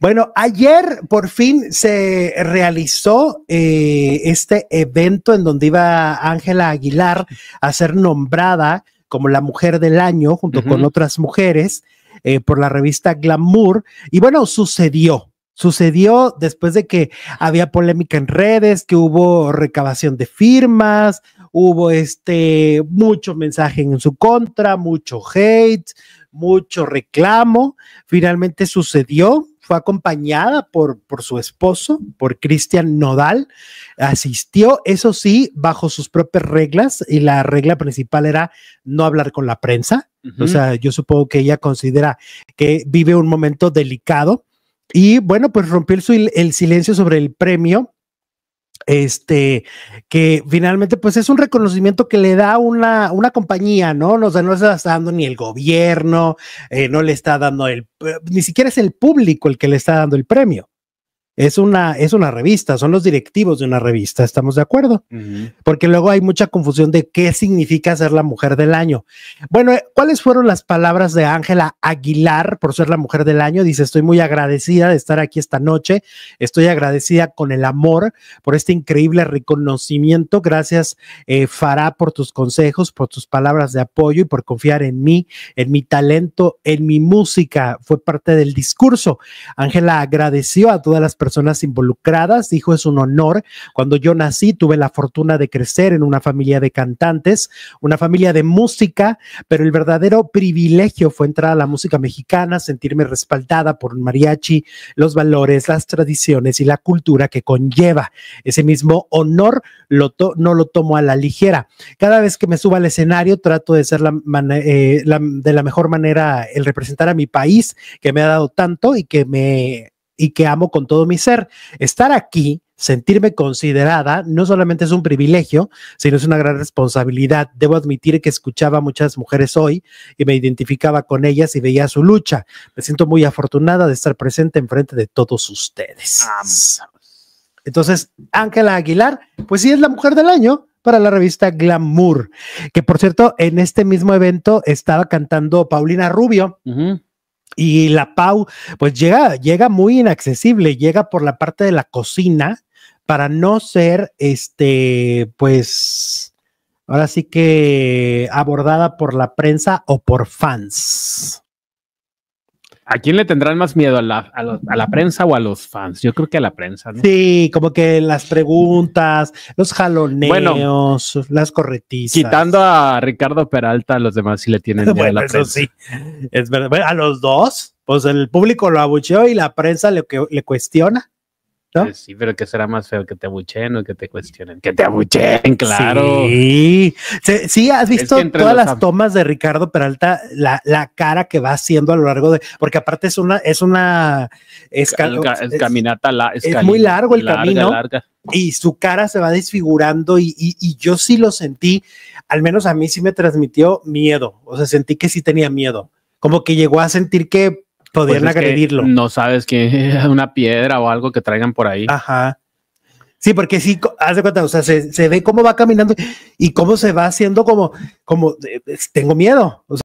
Bueno, ayer por fin se realizó eh, este evento en donde iba Ángela Aguilar a ser nombrada como la mujer del año junto con otras mujeres eh, por la revista Glamour. Y bueno, sucedió. Sucedió después de que había polémica en redes, que hubo recabación de firmas, hubo este, mucho mensaje en su contra, mucho hate, mucho reclamo. Finalmente sucedió, fue acompañada por, por su esposo, por Cristian Nodal, asistió, eso sí, bajo sus propias reglas, y la regla principal era no hablar con la prensa. O sea, yo supongo que ella considera que vive un momento delicado. Y bueno, pues rompió el silencio sobre el premio este, que finalmente pues es un reconocimiento que le da una, una compañía, ¿no? O sea, no se está dando ni el gobierno, eh, no le está dando el, eh, ni siquiera es el público el que le está dando el premio es una, es una revista, son los directivos de una revista, ¿estamos de acuerdo? Porque luego hay mucha confusión de qué significa ser la mujer del año. Bueno, eh, ¿cuáles fueron las palabras de Ángela Aguilar por ser la mujer del año? Dice, estoy muy agradecida de estar aquí esta noche, estoy agradecida con el amor por este increíble reconocimiento. Gracias, eh, Farah, por tus consejos, por tus palabras de apoyo y por confiar en mí, en mi talento, en mi música. Fue parte del discurso. Ángela agradeció a todas las personas involucradas. Dijo, es un honor. Cuando yo nací, tuve la fortuna de crecer en una familia de cantantes, una familia de música, pero el verdadero privilegio fue entrar a la música mexicana, sentirme respaldada por un mariachi, los valores, las tradiciones y la cultura que conlleva. Ese mismo honor no lo tomo a la ligera. Cada vez que me subo al escenario, trato de ser eh, la de la mejor manera el representar a mi país que me ha dado tanto y que me y que amo con todo mi ser. Estar aquí, sentirme considerada, no solamente es un privilegio, sino es una gran responsabilidad. Debo admitir que escuchaba a muchas mujeres hoy y me identificaba con ellas y veía su lucha. Me siento muy afortunada de estar presente enfrente de todos ustedes. Entonces, Ángela Aguilar, pues sí es la mujer del año para la revista Glamour, que por cierto, en este mismo evento estaba cantando Paulina Rubio. Y la Pau, pues llega, llega muy inaccesible, llega por la parte de la cocina para no ser, este, pues, ahora sí que abordada por la prensa o por fans. ¿A quién le tendrán más miedo? ¿A la, a, la, prensa o a los fans? Yo creo que a la prensa, ¿no? Sí, como que las preguntas, los jaloneos, las corretizas. Quitando a Ricardo Peralta, a los demás sí le tienen miedo a la prensa. sí. Es verdad. a los dos, pues el público lo abucheó y la prensa le cuestiona. Sí, pero que será más feo que te abucheen o que te cuestionen. Que te abucheen, claro. Sí, sí, has visto todas las tomas de Ricardo Peralta, la, cara que va haciendo a lo largo de, porque aparte es una, es una es, caminata, la, es muy largo el camino. Y su cara se va desfigurando y yo sí lo sentí, al menos a mí sí me transmitió miedo, o sea, sentí que sí tenía miedo, como que llegó a sentir que pues Podrían agredirlo. No sabes que una piedra o algo que traigan por ahí. Ajá. Sí, porque sí, haz de cuenta, o sea, se, se ve cómo va caminando y cómo se va haciendo como, como, eh, tengo miedo. O sea,